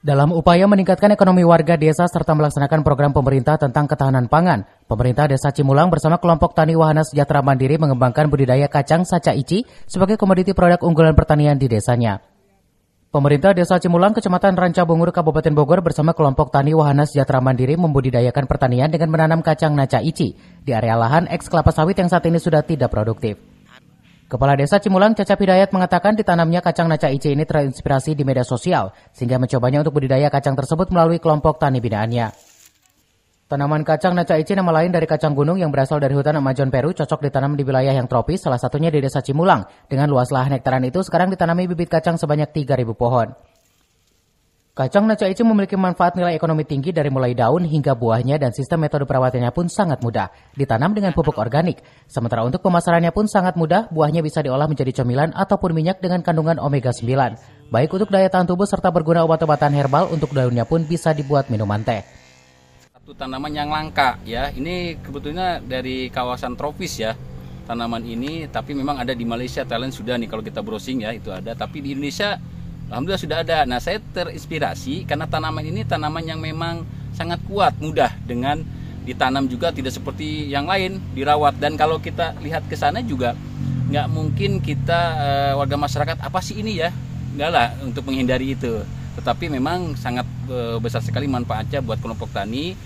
Dalam upaya meningkatkan ekonomi warga desa serta melaksanakan program pemerintah tentang ketahanan pangan, pemerintah desa Cimulang bersama kelompok tani wahana sejahtera mandiri mengembangkan budidaya kacang saca ici sebagai komoditi produk unggulan pertanian di desanya. Pemerintah Desa Cimulang, Kecamatan Ranca Bungur, Kabupaten Bogor bersama kelompok tani wahana sejahtera mandiri membudidayakan pertanian dengan menanam kacang naca ici di area lahan eks kelapa sawit yang saat ini sudah tidak produktif. Kepala Desa Cimulang Cecep Hidayat mengatakan ditanamnya kacang naca IC ini terinspirasi di media sosial, sehingga mencobanya untuk budidaya kacang tersebut melalui kelompok tani binaannya. Tanaman kacang naca IC nama lain dari kacang gunung yang berasal dari hutan Amazon Peru cocok ditanam di wilayah yang tropis, salah satunya di Desa Cimulang. Dengan luas lahan hektaran itu, sekarang ditanami bibit kacang sebanyak 3.000 pohon. Kacang naca itu memiliki manfaat nilai ekonomi tinggi dari mulai daun hingga buahnya dan sistem metode perawatannya pun sangat mudah. Ditanam dengan pupuk organik. Sementara untuk pemasarannya pun sangat mudah, buahnya bisa diolah menjadi cemilan ataupun minyak dengan kandungan omega 9. Baik untuk daya tahan tubuh serta berguna obat-obatan herbal, untuk daunnya pun bisa dibuat minuman teh. Satu tanaman yang langka ya, ini kebetulnya dari kawasan tropis ya tanaman ini tapi memang ada di Malaysia Thailand sudah nih kalau kita browsing ya itu ada tapi di Indonesia Alhamdulillah sudah ada. Nah, saya terinspirasi karena tanaman ini tanaman yang memang sangat kuat, mudah dengan ditanam juga tidak seperti yang lain dirawat dan kalau kita lihat ke sana juga nggak mungkin kita e, warga masyarakat apa sih ini ya nggak lah untuk menghindari itu tetapi memang sangat e, besar sekali manfaatnya buat kelompok tani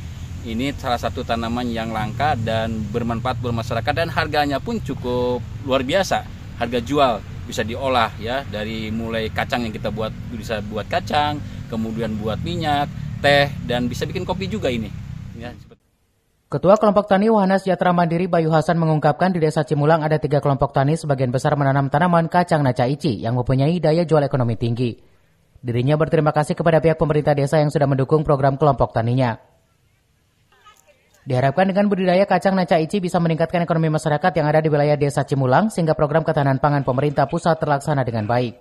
ini salah satu tanaman yang langka dan bermanfaat buat masyarakat dan harganya pun cukup luar biasa harga jual bisa diolah ya dari mulai kacang yang kita buat bisa buat kacang kemudian buat minyak teh dan bisa bikin kopi juga ini ya Ketua Kelompok Tani Wahana Sejahtera Mandiri Bayu Hasan mengungkapkan di Desa Cimulang ada tiga kelompok tani sebagian besar menanam tanaman kacang naca ici yang mempunyai daya jual ekonomi tinggi. Dirinya berterima kasih kepada pihak pemerintah desa yang sudah mendukung program kelompok taninya. Diharapkan dengan budidaya kacang naca ici bisa meningkatkan ekonomi masyarakat yang ada di wilayah desa Cimulang sehingga program ketahanan pangan pemerintah pusat terlaksana dengan baik.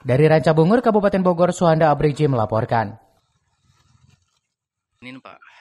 Dari Ranca Kabupaten Bogor, Suhanda Abriji melaporkan. Ini Pak,